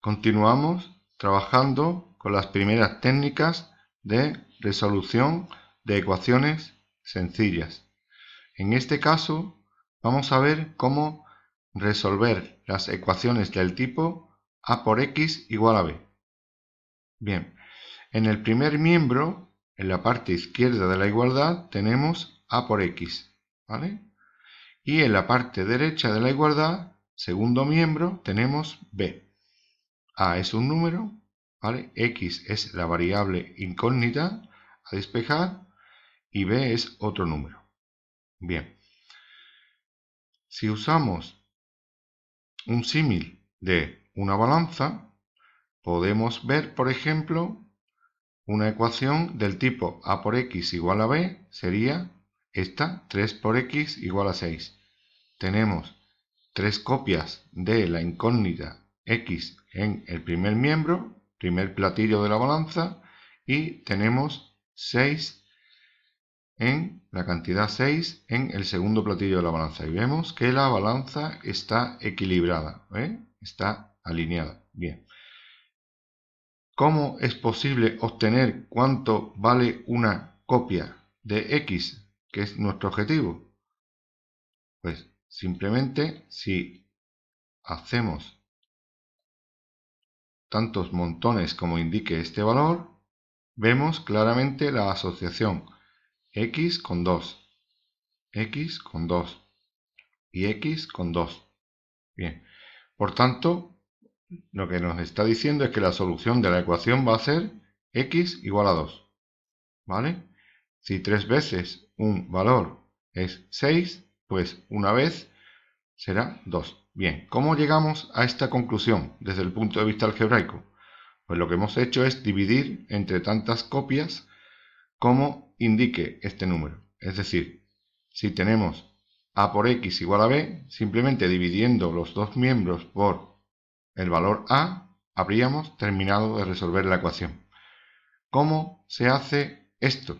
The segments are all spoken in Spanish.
Continuamos trabajando con las primeras técnicas de resolución de ecuaciones sencillas. En este caso vamos a ver cómo resolver las ecuaciones del tipo a por x igual a b. Bien, en el primer miembro, en la parte izquierda de la igualdad, tenemos a por x, Y en la parte derecha de la igualdad, segundo miembro, tenemos b. A es un número, ¿vale? X es la variable incógnita a despejar y B es otro número. Bien. Si usamos un símil de una balanza, podemos ver, por ejemplo, una ecuación del tipo A por X igual a B sería esta, 3 por X igual a 6. Tenemos tres copias de la incógnita X en el primer miembro, primer platillo de la balanza, y tenemos 6 en la cantidad 6 en el segundo platillo de la balanza. Y vemos que la balanza está equilibrada, ¿eh? está alineada. Bien. ¿Cómo es posible obtener cuánto vale una copia de X, que es nuestro objetivo? Pues simplemente si hacemos tantos montones como indique este valor, vemos claramente la asociación x con 2, x con 2 y x con 2. Bien, por tanto, lo que nos está diciendo es que la solución de la ecuación va a ser x igual a 2. ¿Vale? Si tres veces un valor es 6, pues una vez será 2. Bien, ¿cómo llegamos a esta conclusión desde el punto de vista algebraico? Pues lo que hemos hecho es dividir entre tantas copias como indique este número. Es decir, si tenemos a por x igual a b, simplemente dividiendo los dos miembros por el valor a, habríamos terminado de resolver la ecuación. ¿Cómo se hace esto?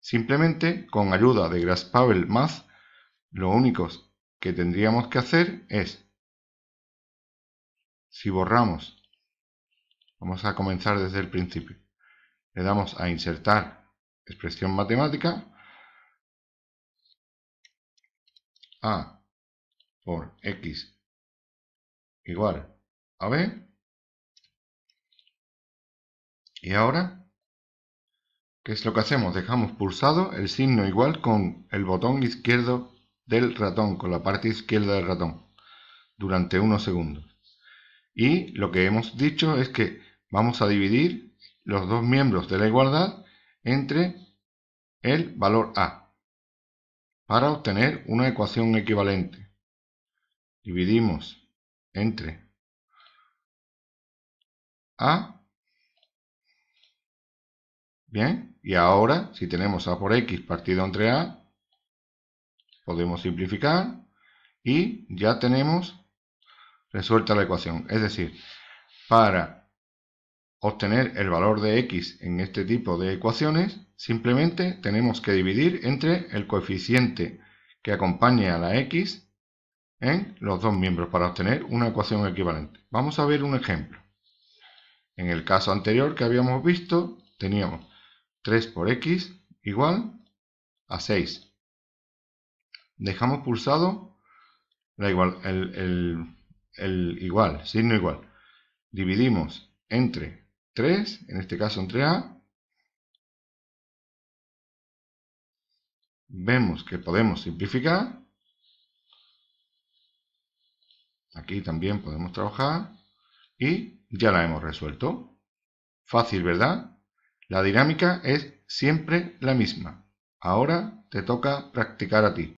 Simplemente con ayuda de Graspavel Math, lo único que tendríamos que hacer es si borramos, vamos a comenzar desde el principio, le damos a insertar expresión matemática, A por X igual a B, y ahora, ¿qué es lo que hacemos? Dejamos pulsado el signo igual con el botón izquierdo del ratón, con la parte izquierda del ratón, durante unos segundos. Y lo que hemos dicho es que vamos a dividir los dos miembros de la igualdad entre el valor A para obtener una ecuación equivalente. Dividimos entre A. Bien, y ahora si tenemos A por X partido entre A, podemos simplificar y ya tenemos resuelta la ecuación. Es decir, para obtener el valor de x en este tipo de ecuaciones, simplemente tenemos que dividir entre el coeficiente que acompaña a la x en los dos miembros para obtener una ecuación equivalente. Vamos a ver un ejemplo. En el caso anterior que habíamos visto, teníamos 3 por x igual a 6. Dejamos pulsado la igual, el el igual, signo igual. Dividimos entre 3, en este caso entre A. Vemos que podemos simplificar. Aquí también podemos trabajar. Y ya la hemos resuelto. Fácil, ¿verdad? La dinámica es siempre la misma. Ahora te toca practicar a ti.